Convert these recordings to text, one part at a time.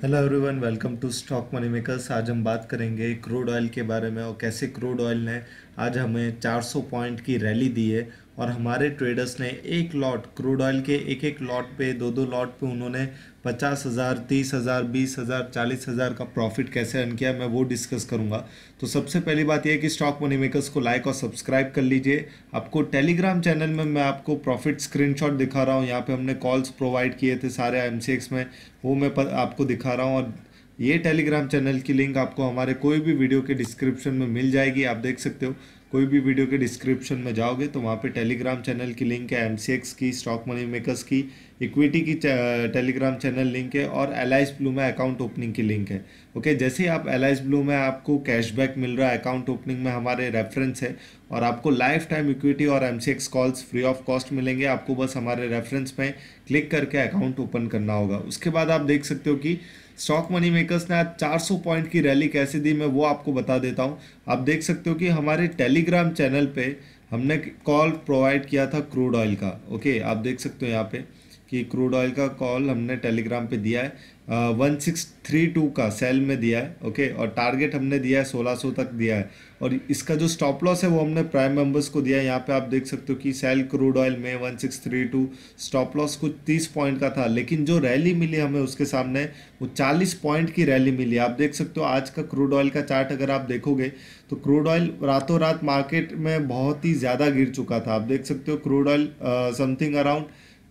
hello everyone welcome to stock money makers आज हम बात करेंगे क्रूड ऑयल के बारे में और कैसे क्रूड ऑयल ने आज हमें 400 पॉइंट की रैली दी है और हमारे ट्रेडर्स ने एक लॉट क्रूड ऑयल के एक एक लॉट पे दो दो लॉट पे उन्होंने पचास हज़ार तीस हज़ार बीस हज़ार चालीस हज़ार का प्रॉफिट कैसे अर्न किया मैं वो डिस्कस करूँगा तो सबसे पहली बात यह है कि स्टॉक मनी मेकर्स को लाइक और सब्सक्राइब कर लीजिए आपको टेलीग्राम चैनल में मैं आपको प्रॉफिट स्क्रीनशॉट दिखा रहा हूँ यहाँ पे हमने कॉल्स प्रोवाइड किए थे सारे एम में वो मैं आपको दिखा रहा हूँ और ये टेलीग्राम चैनल की लिंक आपको हमारे कोई भी वीडियो के डिस्क्रिप्शन में मिल जाएगी आप देख सकते हो कोई भी वीडियो के डिस्क्रिप्शन में जाओगे तो वहाँ पे टेलीग्राम चैनल की लिंक है एम की स्टॉक मनी मेकर्स की इक्विटी की टेलीग्राम चैनल लिंक है और एल ब्लू में अकाउंट ओपनिंग की लिंक है ओके जैसे ही आप एल ब्लू में आपको कैशबैक मिल रहा है अकाउंट ओपनिंग में हमारे रेफरेंस है और आपको लाइफ टाइम इक्विटी और M calls free of cost मिलेंगे आपको बस हमारे रेफरेंस में क्लिक करके अकाउंट ओपन करना होगा उसके बाद आप देख सकते हो कि स्टॉक मनी मेकर्स ने आज 400 पॉइंट की रैली कैसे दी मैं वो आपको बता देता हूँ आप देख सकते हो कि हमारे टेलीग्राम चैनल पे हमने कॉल प्रोवाइड किया था क्रूड ऑयल का ओके आप देख सकते हो यहाँ पे कि क्रूड ऑयल का कॉल हमने टेलीग्राम पे दिया है वन सिक्स थ्री टू का सेल में दिया है ओके और टारगेट हमने दिया है सोलह सौ तक दिया है और इसका जो स्टॉप लॉस है वो हमने प्राइम मेंबर्स को दिया है यहाँ पे आप देख सकते हो कि सेल क्रूड ऑयल में one six three two stop loss कुछ तीस पॉइंट का था लेकिन जो रैली मिली हमें उसके सामने वो चालीस पॉइंट की रैली मिली आप देख सकते हो आज का क्रूड ऑयल का चार्ट अगर आप देखोगे तो क्रूड ऑयल रातों रात मार्केट में बहुत ही ज़्यादा गिर चुका था आप देख सकते हो crude oil something around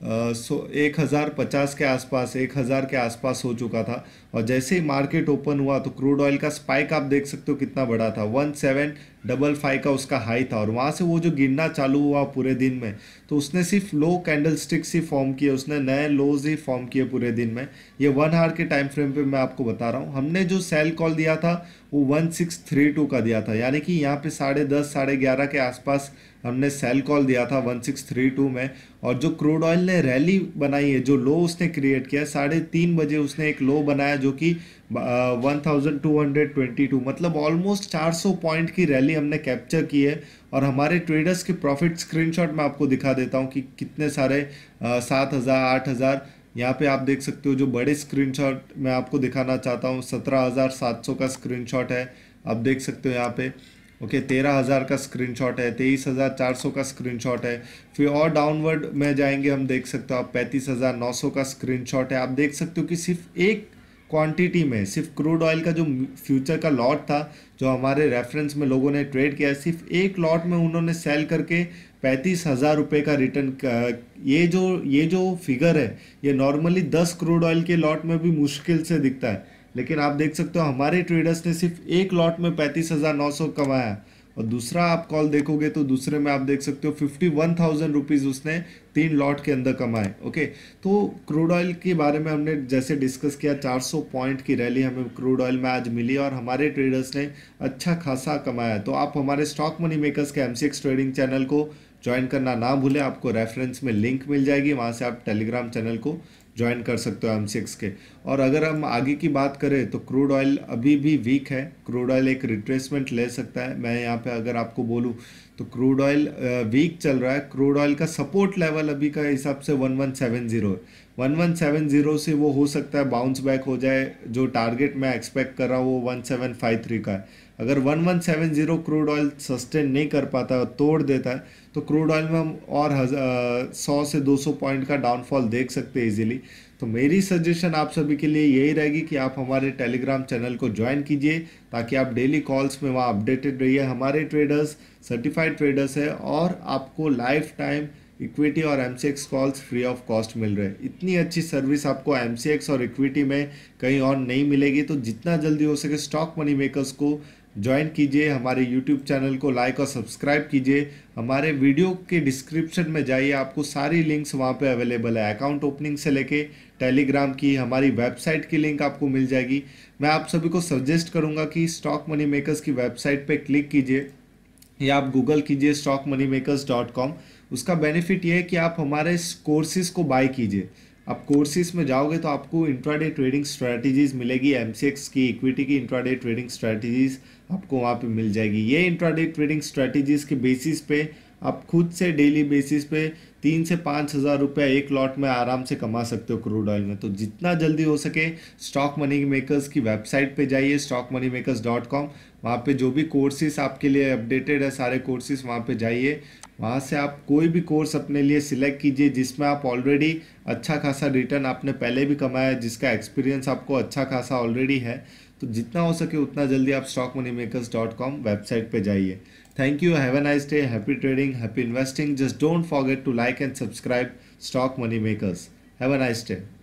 so एक हज़ार पचास के आसपास एक हज़ार के आसपास हो चुका था और जैसे ही मार्केट ओपन हुआ तो क्रूड ऑयल का स्पाइक आप देख सकते हो कितना बड़ा था वन सेवन डबल फाइव का उसका हाई था और वहाँ से वो जो गिरना चालू हुआ पूरे दिन में तो उसने सिर्फ लो कैंडल स्टिक्स ही फॉर्म किए उसने नए लोज ही फॉर्म किए पूरे दिन में ये वन हार के टाइम फ्रेम पे मैं आपको बता रहा हूँ हमने जो सेल कॉल दिया था वो वन सिक्स थ्री टू का दिया था यानी कि यहाँ पे साढ़े दस साढ़े ग्यारह के आसपास हमने सेल कॉल दिया था वन सिक्स थ्री टू में और जो क्रूड ऑयल ने रैली बनाई है जो लो उसने क्रिएट किया साढ़े तीन बजे उसने एक लो बनाया जो कि 1222 मतलब ऑलमोस्ट 400 पॉइंट की रैली हमने कैप्चर की है और हमारे ट्रेडर्स के प्रॉफिट स्क्रीनशॉट मैं आपको दिखा देता हूँ कि कितने सारे सात हज़ार आठ हज़ार यहाँ पे आप देख सकते हो जो बड़े स्क्रीनशॉट मैं आपको दिखाना चाहता हूँ सत्रह हज़ार सात सौ का स्क्रीनशॉट है आप देख सकते हो यहाँ पे ओके तेरह हज़ार का स्क्रीनशॉट है तेईस हज़ार चार सौ का स्क्रीनशॉट है फिर और डाउनवर्ड में जाएंगे हम देख सकते हो आप पैंतीस हज़ार नौ सौ का स्क्रीनशॉट है आप देख सकते हो कि सिर्फ एक क्वांटिटी में सिर्फ क्रूड ऑयल का जो फ्यूचर का लॉट था जो हमारे रेफरेंस में लोगों ने ट्रेड किया सिर्फ एक लॉट में उन्होंने सेल करके पैंतीस हज़ार रुपये का रिटर्न ये जो ये जो फिगर है ये नॉर्मली दस क्रूड ऑयल के लॉट में भी मुश्किल से दिखता है लेकिन आप देख सकते हो हमारे ट्रेडर्स ने सिर्फ एक लॉट में पैंतीस हज़ार नौ सौ कमाया और दूसरा आप कॉल देखोगे तो दूसरे में आप देख सकते हो फिफ्टी वन थाउजेंड रुपीज़ उसने तीन लॉट के अंदर कमाए ओके तो क्रूड ऑयल के बारे में हमने जैसे डिस्कस किया 400 पॉइंट की रैली हमें क्रूड ऑयल में आज मिली और हमारे ट्रेडर्स ने अच्छा खासा कमाया तो आप हमारे स्टॉक मनी मेकर्स के एम ट्रेडिंग चैनल को ज्वाइन करना ना भूलें आपको रेफरेंस में लिंक मिल जाएगी वहाँ से आप टेलीग्राम चैनल को ज्वाइन कर सकते हो एम सिक्स के और अगर हम आगे की बात करें तो क्रूड ऑयल अभी भी वीक है क्रूड ऑयल एक रिट्रेसमेंट ले सकता है मैं यहाँ पे अगर आपको बोलूँ तो क्रूड ऑयल वीक चल रहा है क्रूड ऑयल का सपोर्ट लेवल अभी का हिसाब से वन वन जीरो है 1170 से वो हो सकता है बाउंस बैक हो जाए जो टारगेट मैं एक्सपेक्ट कर रहा हूँ वो 1753 का है अगर 1170 क्रूड ऑयल सस्टेन नहीं कर पाता तोड़ देता है तो क्रूड ऑयल में हम और सौ से 200 पॉइंट का डाउनफॉल देख सकते हैं इजीली तो मेरी सजेशन आप सभी के लिए यही रहेगी कि आप हमारे टेलीग्राम चैनल को ज्वाइन कीजिए ताकि आप डेली कॉल्स में वहाँ अपडेटेड रहिए हमारे ट्रेडर्स सर्टिफाइड ट्रेडर्स है और आपको लाइफ टाइम इक्विटी और M calls free of cost मिल रहे हैं इतनी अच्छी सर्विस आपको एम और इक्विटी में कहीं और नहीं मिलेगी तो जितना जल्दी हो सके स्टॉक मनी मेकर्स को ज्वाइन कीजिए हमारे यूट्यूब चैनल को लाइक और सब्सक्राइब कीजिए हमारे वीडियो के डिस्क्रिप्शन में जाइए आपको सारी लिंक्स वहाँ पे अवेलेबल है अकाउंट ओपनिंग से लेके टेलीग्राम की हमारी वेबसाइट की लिंक आपको मिल जाएगी मैं आप सभी को सजेस्ट करूँगा कि स्टॉक मनी मेकर्स की वेबसाइट पर क्लिक कीजिए या आप गूगल कीजिए stock money makers dot com उसका बेनिफिट ये है कि आप हमारे कोर्सेज को बाय कीजिए आप कोर्सेज में जाओगे तो आपको इंट्राडे ट्रेडिंग स्ट्रैटेजीज मिलेगी एम की इक्विटी की इंट्राडे ट्रेडिंग स्ट्रैटेजीज आपको वहाँ पे मिल जाएगी ये इंट्राडे ट्रेडिंग स्ट्रैटेजीज के बेसिस पे आप खुद से डेली बेसिस पे तीन से पाँच हज़ार रुपया एक लॉट में आराम से कमा सकते हो क्रूड ऑयल में तो जितना जल्दी हो सके स्टॉक मनी मेकर्स की वेबसाइट पे जाइए stock money makers dot com वहाँ पर जो भी कोर्सेज आपके लिए अपडेटेड है सारे कोर्सेज वहाँ पे जाइए वहाँ से आप कोई भी कोर्स अपने लिए सिलेक्ट कीजिए जिसमें आप ऑलरेडी अच्छा खासा रिटर्न आपने पहले भी कमाया है जिसका एक्सपीरियंस आपको अच्छा खासा ऑलरेडी है तो जितना हो सके उतना जल्दी आप stock money makers dot com website पर जाइए thank you have an nice day happy trading happy investing just don't forget to like and subscribe stock money makers have an nice day